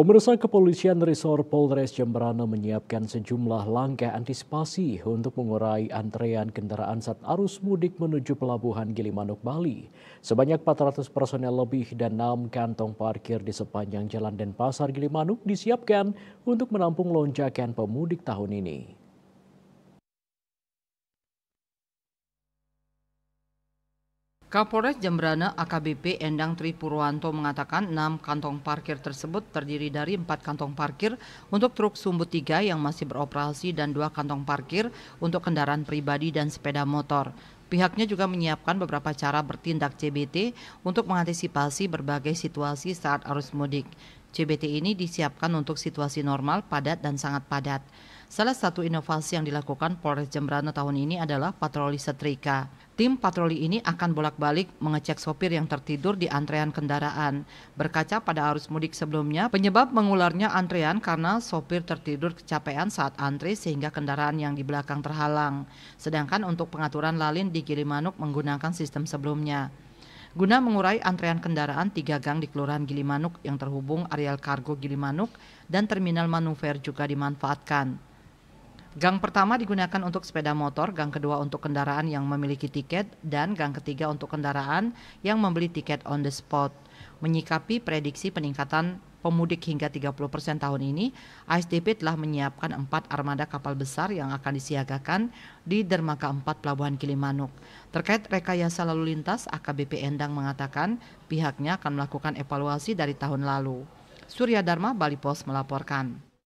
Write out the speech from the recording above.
Pemirsa Kepolisian Resor Polres Jemberana menyiapkan sejumlah langkah antisipasi untuk mengurai antrean kendaraan saat arus mudik menuju pelabuhan Gilimanuk, Bali. Sebanyak 400 personel lebih dan 6 kantong parkir di sepanjang Jalan Denpasar Gilimanuk disiapkan untuk menampung lonjakan pemudik tahun ini. Kapolres Jembrana AKBP Endang Tri Purwanto mengatakan enam kantong parkir tersebut terdiri dari empat kantong parkir untuk truk sumbu tiga yang masih beroperasi dan dua kantong parkir untuk kendaraan pribadi dan sepeda motor. Pihaknya juga menyiapkan beberapa cara bertindak CBT untuk mengantisipasi berbagai situasi saat arus mudik. CBT ini disiapkan untuk situasi normal, padat, dan sangat padat. Salah satu inovasi yang dilakukan Polres Jembrana tahun ini adalah patroli setrika. Tim patroli ini akan bolak-balik mengecek sopir yang tertidur di antrean kendaraan. Berkaca pada arus mudik sebelumnya, penyebab mengularnya antrean karena sopir tertidur kecapean saat antri sehingga kendaraan yang di belakang terhalang. Sedangkan untuk pengaturan lalin di Gilimanuk menggunakan sistem sebelumnya. Guna mengurai antrean kendaraan, tiga gang di Kelurahan Gilimanuk yang terhubung areal kargo Gilimanuk dan terminal manuver juga dimanfaatkan. Gang pertama digunakan untuk sepeda motor, gang kedua untuk kendaraan yang memiliki tiket, dan gang ketiga untuk kendaraan yang membeli tiket on the spot menyikapi prediksi peningkatan pemudik hingga 30% tahun ini, ASDP telah menyiapkan empat armada kapal besar yang akan disiagakan di Dermaga 4 Pelabuhan Manuk. Terkait rekayasa lalu lintas, AKBP Endang mengatakan pihaknya akan melakukan evaluasi dari tahun lalu. Surya Dharma, Bali Post melaporkan.